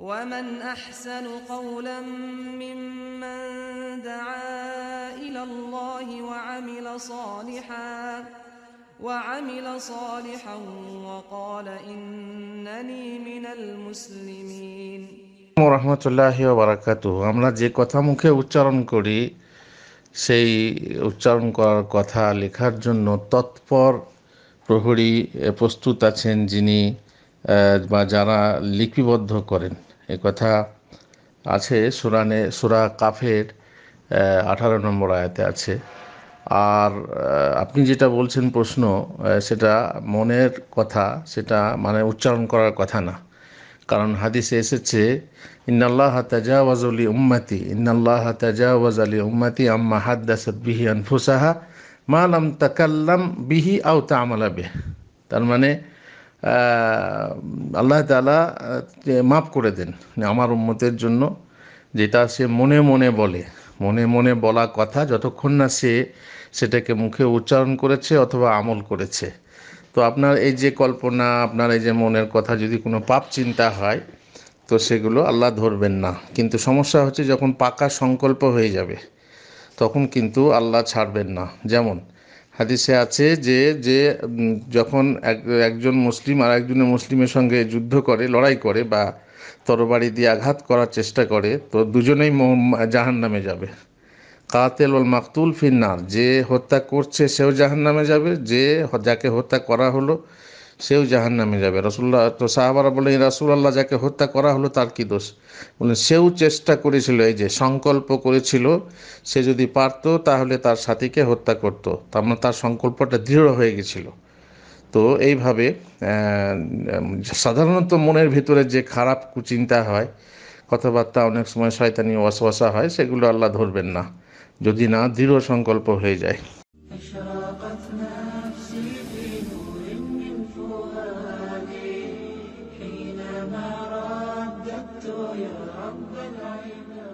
ومن احسن قولا ممن دعا الى الله وعمل صالحا وعمل صالحا وقال انني من المسلمين রহমতুল্লাহ বারাকাতু আমরা যে কথা মুখে উচ্চারণ করি সেই উচ্চারণ করার কথা লেখার জন্য তৎপর প্রহরী প্রস্তুত আছেন যিনি বা যারা লিপিবদ্ধ করেন এ কথা আছে সুরানে সুরা কাফের আঠারো নম্বর আয়াতে আছে আর আপনি যেটা বলছেন প্রশ্ন সেটা মনের কথা সেটা মানে উচ্চারণ করার কথা না কারণ হাদিসে এসেছে ইন্নাল্লাহ তাজাওয়াজ আলী উম্মাতি ইন্নাল্লাহ তাজাওয়াজ আলী উম্মাতি আম্মা হাদ্দাসাত বিহি আনফুসাহা মালাম তাকাল্লাম বিহি আও তামালা বেহ তার মানে আল্লাহ তালা মাফ করে দেন আমার উন্মতের জন্য যেটা সে মনে মনে বলে মনে মনে বলা কথা যতক্ষণ না সে সেটাকে মুখে উচ্চারণ করেছে অথবা আমল করেছে তো আপনার এই যে কল্পনা আপনার এই যে মনের কথা যদি কোনো পাপ চিন্তা হয় তো সেগুলো আল্লাহ ধরবেন না কিন্তু সমস্যা হচ্ছে যখন পাকা সংকল্প হয়ে যাবে তখন কিন্তু আল্লাহ ছাড়বেন না যেমন হাদিসে আছে যে যে যখন একজন মুসলিম আর একজনের মুসলিমের সঙ্গে যুদ্ধ করে লড়াই করে বা তরবারি দিয়ে আঘাত করার চেষ্টা করে তো দুজনেই জাহান নামে যাবে কাতেল ওল মাকতুল ফিন্নার যে হত্যা করছে সেও জাহান নামে যাবে যে যাকে হত্যা করা হলো সেও জাহান নামে যাবে রসুল্লাহ তো সাহাবারা বললেন রাসুল আল্লাহ যাকে হত্যা করা হলো তার কি দোষ বললেন সেও চেষ্টা করেছিল এই যে সংকল্প করেছিল সে যদি পারত তাহলে তার সাথীকে হত্যা করত তার মানে তার সংকল্পটা দৃঢ় হয়ে গেছিল তো এইভাবে সাধারণত মনের ভিতরে যে খারাপ কুচিন্তা হয় কথাবার্তা অনেক সময় শয়তানি ওয়াসওয়াসা হয় সেগুলো আল্লাহ ধরবেন না যদি না দৃঢ় সংকল্প হয়ে যায় يا رب العالمين